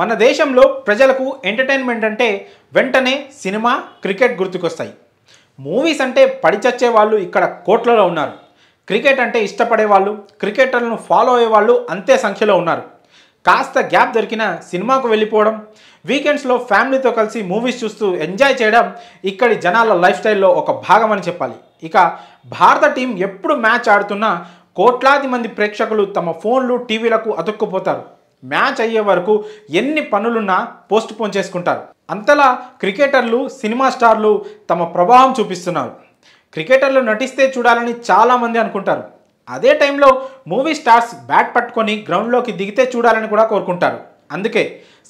మన దేశంలో ప్రజలకు ఎంటర్టైన్మెంట్ అంటే వెంటనే సినిమా క్రికెట్ గుర్తుకొస్తాయి మూవీస్ అంటే పడిచచ్చే వాళ్ళు ఇక్కడ కోట్లలో ఉన్నారు క్రికెట్ అంటే ఇష్టపడే వాళ్ళు క్రికెటర్లను ఫాలో అయ్యే వాళ్ళు అంతే సంఖ్యలో ఉన్నారు కాస్త గ్యాప్ దొరికిన సినిమాకు వెళ్ళిపోవడం వీకెండ్స్లో ఫ్యామిలీతో కలిసి మూవీస్ చూస్తూ ఎంజాయ్ చేయడం ఇక్కడి జనాల లైఫ్ స్టైల్లో ఒక భాగం అని చెప్పాలి ఇక భారత టీం ఎప్పుడు మ్యాచ్ ఆడుతున్నా కోట్లాది మంది ప్రేక్షకులు తమ ఫోన్లు టీవీలకు అతుక్కుపోతారు మ్యాచ్ అయ్యే వరకు ఎన్ని పనులున్నా పోస్ట్ పోన్ చేసుకుంటారు అంతలా క్రికెటర్లు సినిమా స్టార్లు తమ ప్రభావం చూపిస్తున్నారు క్రికెటర్లు నటిస్తే చూడాలని చాలామంది అనుకుంటారు అదే టైంలో మూవీ స్టార్స్ బ్యాట్ పట్టుకొని గ్రౌండ్లోకి దిగితే చూడాలని కూడా కోరుకుంటారు అందుకే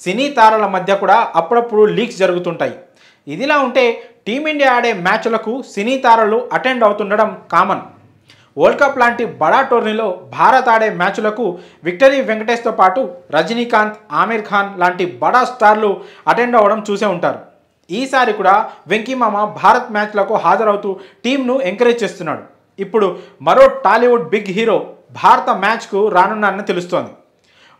సినీ తారల మధ్య కూడా అప్పుడప్పుడు లీక్స్ జరుగుతుంటాయి ఇదిలా ఉంటే టీమిండియా ఆడే మ్యాచ్లకు సినీ తారలు అటెండ్ అవుతుండడం కామన్ వరల్డ్ కప్ లాంటి బడా టోర్నీలో భారత్ ఆడే మ్యాచ్లకు విక్టరీ వెంకటేష్తో పాటు రజనీకాంత్ ఆమీర్ ఖాన్ లాంటి బడా స్టార్లు అటెండ్ అవ్వడం చూసే ఉంటారు ఈసారి కూడా వెంకీమామ భారత్ మ్యాచ్లకు హాజరవుతూ టీంను ఎంకరేజ్ చేస్తున్నాడు ఇప్పుడు మరో టాలీవుడ్ బిగ్ హీరో భారత మ్యాచ్కు రానున్నారని తెలుస్తోంది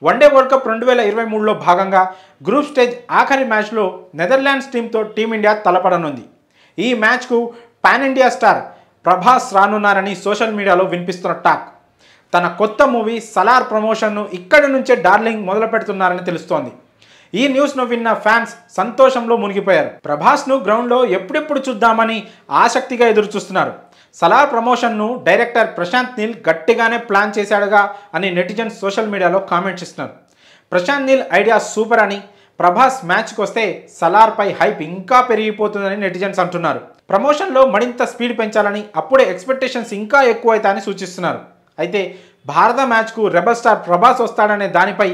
వన్డే వరల్డ్ కప్ రెండు వేల ఇరవై మూడులో భాగంగా గ్రూప్ స్టేజ్ ఆఖరి మ్యాచ్లో నెదర్లాండ్స్ టీంతో టీమిండియా తలపడనుంది ఈ మ్యాచ్కు పాన్ ఇండియా స్టార్ ప్రభాస్ రానున్నారని సోషల్ మీడియాలో వినిపిస్తున్న టాక్ తన కొత్త మూవీ సలార్ ప్రమోషన్ను ఇక్కడి నుంచే డార్లింగ్ మొదలు పెడుతున్నారని తెలుస్తోంది ఈ న్యూస్ను విన్న ఫ్యాన్స్ సంతోషంలో మునిగిపోయారు ప్రభాస్ను గ్రౌండ్లో ఎప్పుడెప్పుడు చూద్దామని ఆసక్తిగా ఎదురుచూస్తున్నారు సలార్ ప్రమోషన్ను డైరెక్టర్ ప్రశాంత్ నీల్ గట్టిగానే ప్లాన్ చేశాడుగా అని నెటిజన్స్ సోషల్ మీడియాలో కామెంట్స్ ఇస్తున్నారు ప్రశాంత్ నీల్ ఐడియా సూపర్ అని ప్రభాస్ మ్యాచ్కి వస్తే సలార్పై హైప్ ఇంకా పెరిగిపోతుందని నెటిజన్స్ అంటున్నారు ప్రమోషన్లో మరింత స్పీడ్ పెంచాలని అప్పుడే ఎక్స్పెక్టేషన్స్ ఇంకా ఎక్కువైతాయని సూచిస్తున్నారు అయితే భారత మ్యాచ్కు రెబల్ స్టార్ ప్రభాస్ వస్తాడనే దానిపై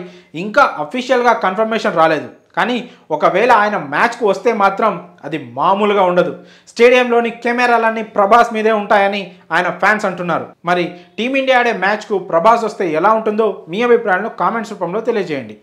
ఇంకా అఫీషియల్గా కన్ఫర్మేషన్ రాలేదు కానీ ఒకవేళ ఆయన మ్యాచ్కు వస్తే మాత్రం అది మామూలుగా ఉండదు స్టేడియంలోని కెమెరాలన్నీ ప్రభాస్ మీదే ఉంటాయని ఆయన ఫ్యాన్స్ అంటున్నారు మరి టీమిండియా ఆడే మ్యాచ్కు ప్రభాస్ వస్తే ఎలా ఉంటుందో మీ అభిప్రాయాలను కామెంట్స్ రూపంలో తెలియజేయండి